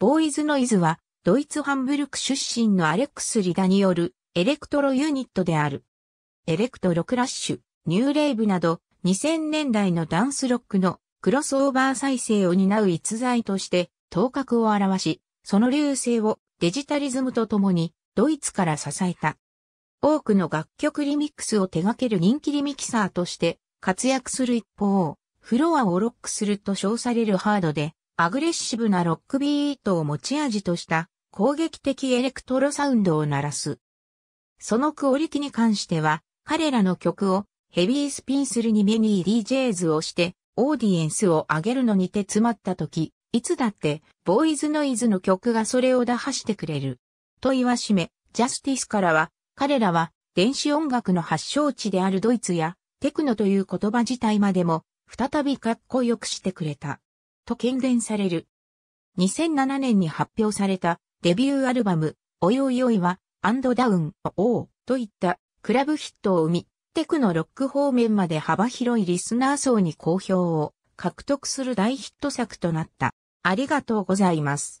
ボーイズノイズは、ドイツハンブルク出身のアレックス・リダによるエレクトロユニットである。エレクトロクラッシュ、ニューレイブなど2000年代のダンスロックのクロスオーバー再生を担う逸材として頭角を表し、その流星をデジタリズムとともにドイツから支えた。多くの楽曲リミックスを手掛ける人気リミキサーとして活躍する一方、フロアをロックすると称されるハードでアグレッシブなロックビートを持ち味とした攻撃的エレクトロサウンドを鳴らす。そのクオリティに関しては、彼らの曲をヘビースピンするにメニー DJs をして、オーディエンスを上げるのに手詰まった時、いつだって、ボーイズノイズの曲がそれを打破してくれる。と言わしめ、ジャスティスからは、彼らは、電子音楽の発祥地であるドイツや、テクノという言葉自体までも、再びかっこよくしてくれた。と喧伝される。2007年に発表されたデビューアルバム、おいおいおいは、アンドダウン、おー、といったクラブヒットを生み、テクのロック方面まで幅広いリスナー層に好評を獲得する大ヒット作となった。ありがとうございます。